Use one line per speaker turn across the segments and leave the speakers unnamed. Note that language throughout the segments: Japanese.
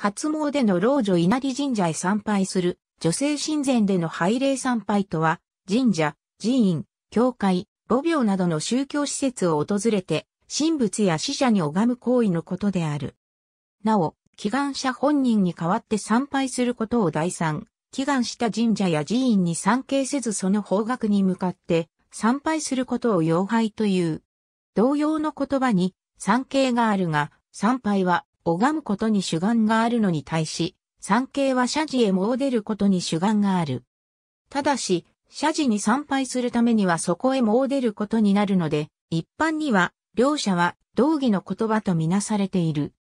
初詣の老女稲荷神社へ参拝する、女性神前での拝礼参拝とは、神社、寺院、教会、母廟などの宗教施設を訪れて、神仏や死者に拝む行為のことである。なお、祈願者本人に代わって参拝することを第三、祈願した神社や寺院に参詣せずその方角に向かって参拝することを要拝という。同様の言葉に参詣があるが、参拝は拝むことに主眼があるのに対し、参詣は社寺へ詣出ることに主眼がある。ただし、社寺に参拝するためにはそこへ詣出ることになるので、一般には、両者は同義の言葉とみなされている。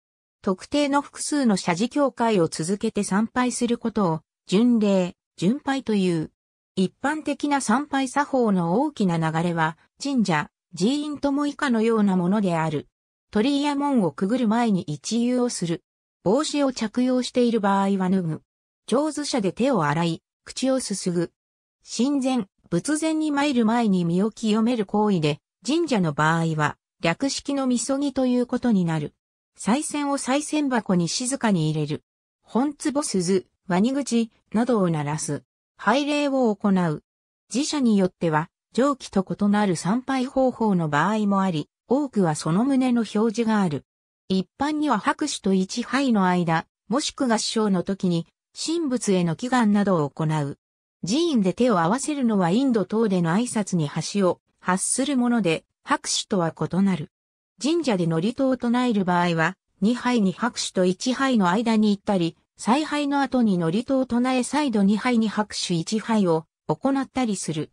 特定の複数の社寺教会を続けて参拝することを、巡礼、巡拝という。一般的な参拝作法の大きな流れは、神社、寺院とも以下のようなものである。鳥居や門をくぐる前に一遊をする。帽子を着用している場合は脱ぐ。上手者で手を洗い、口をすすぐ。神前、仏前に参る前に身を清める行為で、神社の場合は、略式のみそぎということになる。再銭を再銭箱に静かに入れる。本壺鈴、ワニ口、などを鳴らす。拝礼を行う。寺社によっては、上記と異なる参拝方法の場合もあり、多くはその旨の表示がある。一般には拍手と一杯の間、もしく合唱の時に、神仏への祈願などを行う。寺院で手を合わせるのはインド等での挨拶に端を発するもので、拍手とは異なる。神社での離島を唱える場合は、二杯に拍手と一杯の間に行ったり、再配の後にの離島を唱え再度二杯に拍手一杯を行ったりする。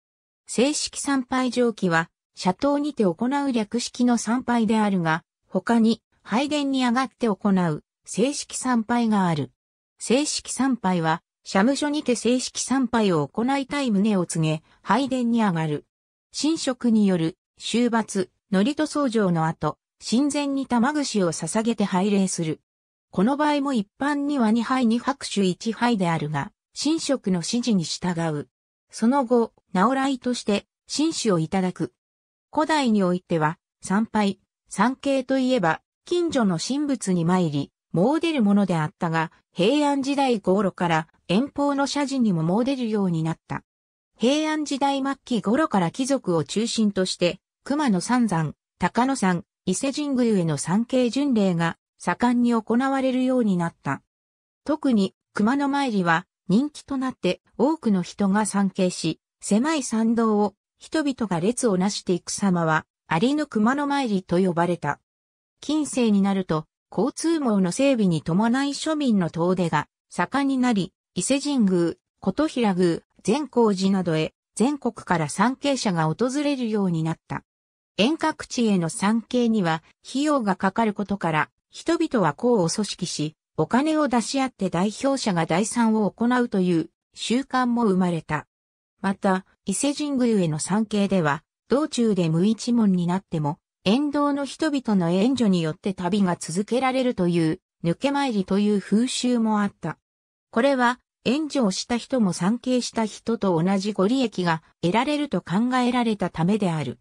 正式参拝上記は、社頭にて行う略式の参拝であるが、他に拝殿に上がって行う正式参拝がある。正式参拝は、社務所にて正式参拝を行いたい旨を告げ、拝殿に上がる。神職による、終罰、祝と僧上の後、神前に玉串を捧げて拝礼する。この場合も一般には2杯2拍手1杯であるが、神職の指示に従う。その後、直来として、神主をいただく。古代においては、参拝、参詣といえば、近所の神仏に参り、詣出るものであったが、平安時代頃から遠方の社寺にも詣出るようになった。平安時代末期頃から貴族を中心として、熊野三山、高野山、伊勢神宮への参詣巡礼が盛んに行われるようになった。特に熊野参りは人気となって多くの人が参詣し、狭い参道を人々が列をなしていく様は、ありの熊の参りと呼ばれた。近世になると、交通網の整備に伴い庶民の遠出が盛んになり、伊勢神宮、琴平宮、善光寺などへ全国から参詣者が訪れるようになった。遠隔地への参詣には費用がかかることから、人々は功を組織し、お金を出し合って代表者が代参を行うという習慣も生まれた。また、伊勢神宮への参詣では、道中で無一文になっても、沿道の人々の援助によって旅が続けられるという、抜け参りという風習もあった。これは、援助をした人も参詣した人と同じご利益が得られると考えられたためである。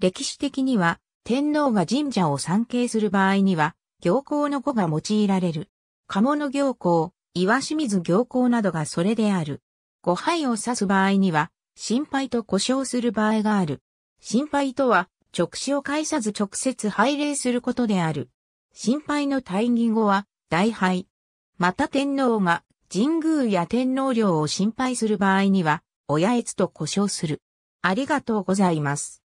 歴史的には、天皇が神社を参詣する場合には、行幸の語が用いられる。鴨の行幸、岩清水行幸などがそれである。誤配を指す場合には、心配と呼称する場合がある。心配とは、直視を介さず直接拝礼することである。心配の対義語は、大拝。また天皇が、神宮や天皇陵を心配する場合には、親越と呼称する。ありがとうございます。